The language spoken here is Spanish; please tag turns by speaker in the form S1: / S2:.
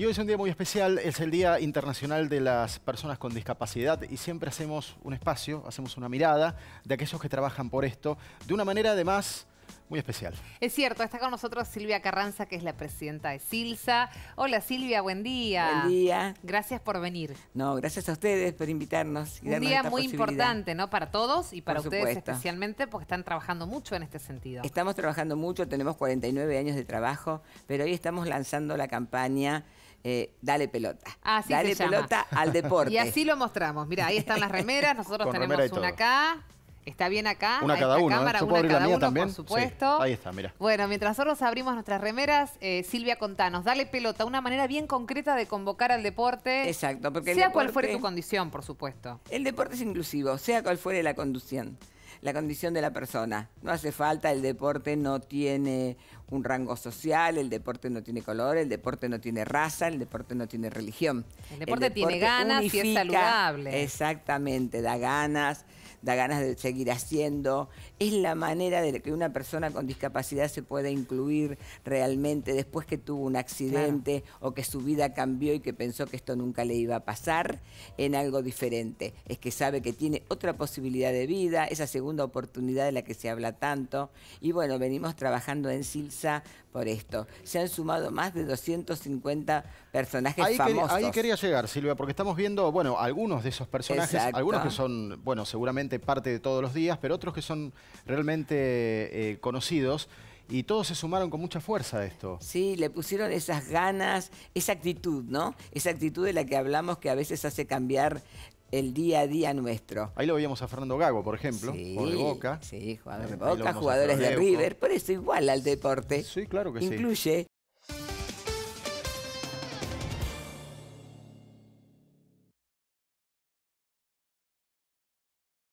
S1: Y hoy es un día muy especial, es el Día Internacional de las Personas con Discapacidad y siempre hacemos un espacio, hacemos una mirada de aquellos que trabajan por esto, de una manera además muy especial.
S2: Es cierto, está con nosotros Silvia Carranza, que es la presidenta de Silsa. Hola Silvia, buen día. Buen día. Gracias por venir.
S3: No, gracias a ustedes por invitarnos. Y Un día muy importante,
S2: ¿no? Para todos y para ustedes especialmente, porque están trabajando mucho en este sentido.
S3: Estamos trabajando mucho, tenemos 49 años de trabajo, pero hoy estamos lanzando la campaña eh, dale pelota.
S2: dale pelota al deporte. Y así lo mostramos. Mira, ahí están las remeras, nosotros tenemos una acá. Está bien acá. Una cada uno. ¿eh? Cámara, una puedo abrir la mía también. Por supuesto. ahí está, mira. Bueno, mientras nosotros abrimos nuestras remeras, eh, Silvia, contanos, dale pelota, una manera bien concreta de convocar al deporte. Exacto, porque. Sea cual fuere tu condición, por supuesto.
S3: El deporte es inclusivo, sea cual fuere la conducción la condición de la persona. No hace falta, el deporte no tiene un rango social, el deporte no tiene color, el deporte no tiene raza, el deporte no tiene religión. El deporte, tiene ganas y es saludable. Exactamente, da ganas da ganas de seguir haciendo. Es la manera de que una persona con discapacidad se pueda incluir realmente después que tuvo un accidente o que su vida cambió y que pensó que esto nunca le iba a pasar en algo diferente. Es que sabe que tiene otra posibilidad de vida, esa segunda oportunidad de la que se habla tanto. Y bueno, venimos trabajando en Silsa por esto. Se han sumado más de 250 personajes ahí famosos. Quería, ahí quería
S1: llegar, Silvia, porque estamos viendo, bueno, algunos de esos personajes, algunos que son, bueno, seguramente parte de todos los días, pero otros que son realmente
S3: eh, conocidos. Y todos se sumaron con mucha fuerza a esto. Sí, le pusieron esas ganas, esa actitud, ¿no? Esa actitud de la que hablamos que a veces hace cambiar el día a día nuestro.
S1: Ahí lo veíamos a Fernando Gago, por ejemplo, de Boca. Sí, jugador de Boca, jugadores de River,
S3: por eso igual al deporte. Sí, claro que sí. Incluye